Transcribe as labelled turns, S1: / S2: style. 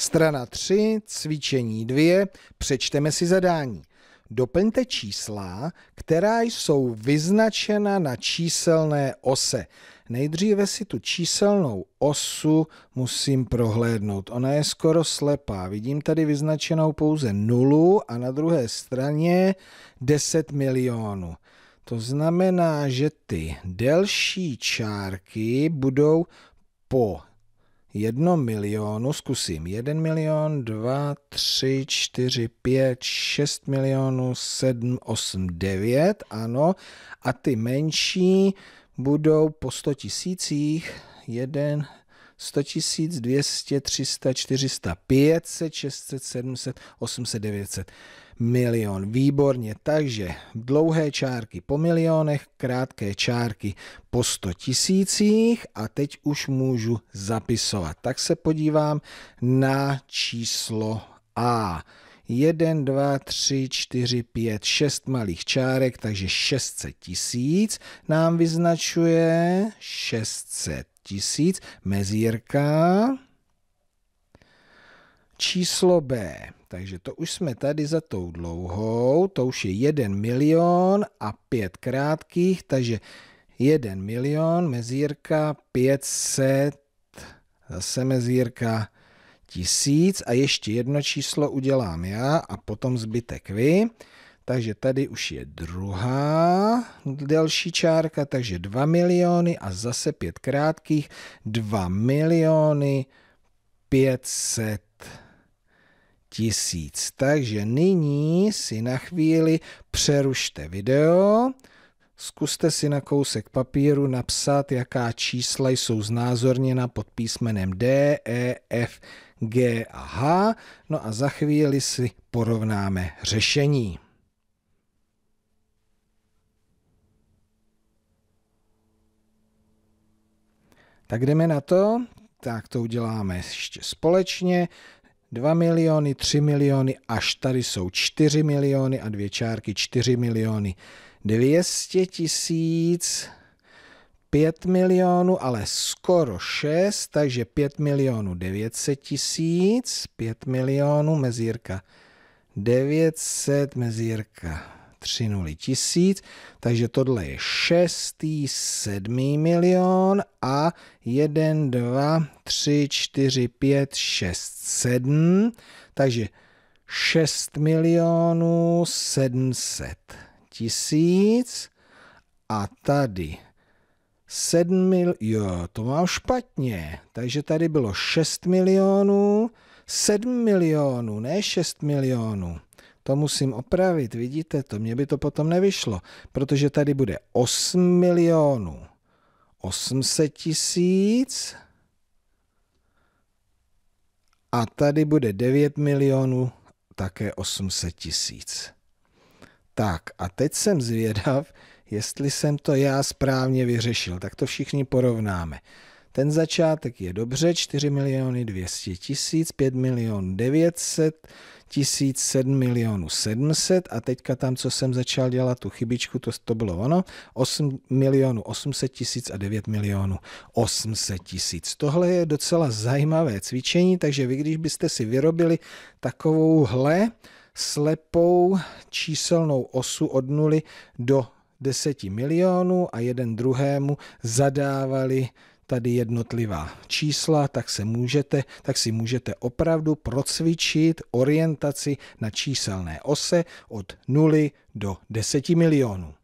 S1: Strana 3, cvičení 2, přečteme si zadání. Doplňte čísla, která jsou vyznačena na číselné ose. Nejdříve si tu číselnou osu musím prohlédnout. Ona je skoro slepá. Vidím tady vyznačenou pouze nulu a na druhé straně 10 milionů. To znamená, že ty delší čárky budou po jedno milionu, zkusím, jeden milion, dva, tři, čtyři, pět, šest milionů, sedm, osm, devět, ano, a ty menší budou po 100 tisících, jeden, 100 tisíc, 200, 300, 400, 500, 600, 700, 800, 900 milion. Výborně, takže dlouhé čárky po milionech, krátké čárky po 100 tisících a teď už můžu zapisovat. Tak se podívám na číslo A. 1, 2, 3, 4, 5, 6 malých čárek, takže 600 tisíc nám vyznačuje 600 tisíc, mezírka, číslo B. Takže to už jsme tady za tou dlouhou, to už je 1 milion a 5 krátkých, takže 1 milion, mezírka 500, zase mezírka tisíc a ještě jedno číslo udělám já a potom zbytek vy. Takže tady už je druhá delší čárka, takže 2 miliony a zase pět krátkých, 2 miliony 500 tisíc. Takže nyní si na chvíli přerušte video, zkuste si na kousek papíru napsat, jaká čísla jsou znázorněna pod písmenem D, E, F, G a H, no a za chvíli si porovnáme řešení. Tak jdeme na to. Tak to uděláme ještě společně. 2 miliony, 3 miliony, až tady jsou 4 miliony a dvě čárky 4 miliony. 200 tisíc, 5 milionů, ale skoro 6, takže 5 milionů 900 tisíc, 5 milionů, mezírka 900, mezírka 3 nuly tisíc, takže tohle je šestý, sedmý milion a 1, 2, 3, 4, 5, 6, 7, takže 6 milionů 700 tisíc a tady 7 mil... Jo, to mám špatně. Takže tady bylo 6 milionů, 7 milionů, ne 6 milionů. To musím opravit, vidíte to, mně by to potom nevyšlo, protože tady bude 8 milionů 800 tisíc a tady bude 9 milionů také 800 tisíc. Tak a teď jsem zvědav, jestli jsem to já správně vyřešil, tak to všichni porovnáme. Ten začátek je dobře, 4 miliony 200 tisíc, 5 milion 900 tisíc, 7 milionů 700 a teďka tam, co jsem začal dělat tu chybičku, to, to bylo ono, 8 milionů 800 tisíc a 9 milionů 800 tisíc. Tohle je docela zajímavé cvičení, takže vy, když byste si vyrobili takovouhle slepou číselnou osu od nuly do 10 milionů a jeden druhému zadávali tady jednotlivá čísla, tak, se můžete, tak si můžete opravdu procvičit orientaci na číselné ose od 0 do 10 milionů.